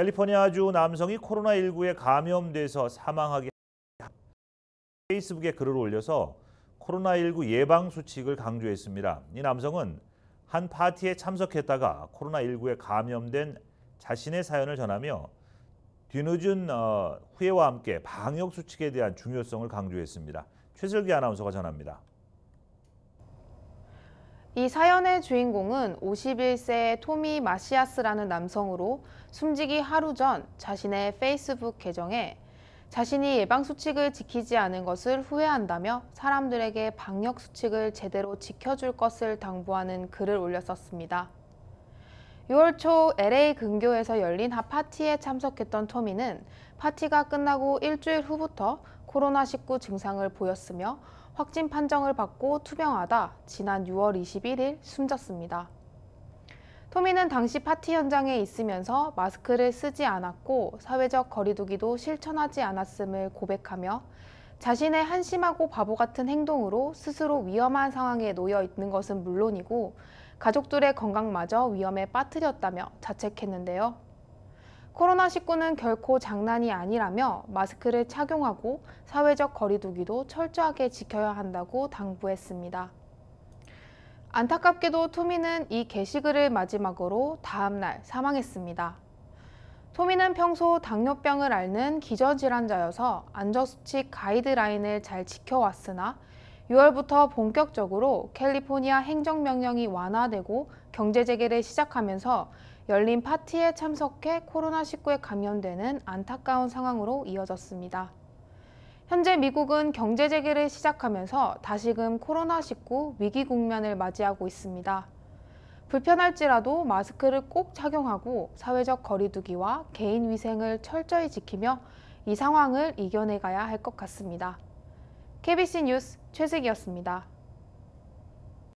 캘리포니아주 남성이 코로나19에 감염돼서 사망하게 페이스북에 글을 올려서 코로나19 예방 수칙을 강조했습니다. 이 남성은 한 파티에 참석했다가 코로나19에 감염된 자신의 사연을 전하며 뒤늦은 어, 후회와 함께 방역 수칙에 대한 중요성을 강조했습니다. 최슬기 아나운서가 전합니다. 이 사연의 주인공은 51세의 토미 마시아스라는 남성으로 숨지기 하루 전 자신의 페이스북 계정에 자신이 예방수칙을 지키지 않은 것을 후회한다며 사람들에게 방역수칙을 제대로 지켜줄 것을 당부하는 글을 올렸었습니다. 6월 초 LA 근교에서 열린 핫파티에 참석했던 토미는 파티가 끝나고 일주일 후부터 코로나19 증상을 보였으며 확진 판정을 받고 투병하다 지난 6월 21일 숨졌습니다. 토미는 당시 파티 현장에 있으면서 마스크를 쓰지 않았고 사회적 거리두기도 실천하지 않았음을 고백하며 자신의 한심하고 바보 같은 행동으로 스스로 위험한 상황에 놓여 있는 것은 물론이고 가족들의 건강마저 위험에 빠뜨렸다며 자책했는데요. 코로나19는 결코 장난이 아니라며 마스크를 착용하고 사회적 거리두기도 철저하게 지켜야 한다고 당부했습니다. 안타깝게도 토미는 이 게시글을 마지막으로 다음날 사망했습니다. 토미는 평소 당뇨병을 앓는 기저질환자여서 안전수칙 가이드라인을 잘 지켜왔으나 6월부터 본격적으로 캘리포니아 행정명령이 완화되고 경제재개를 시작하면서 열린 파티에 참석해 코로나19에 감염되는 안타까운 상황으로 이어졌습니다. 현재 미국은 경제 재개를 시작하면서 다시금 코로나19 위기 국면을 맞이하고 있습니다. 불편할지라도 마스크를 꼭 착용하고 사회적 거리두기와 개인 위생을 철저히 지키며 이 상황을 이겨내가야 할 것 같습니다. KBC 뉴스 최슬이었습니다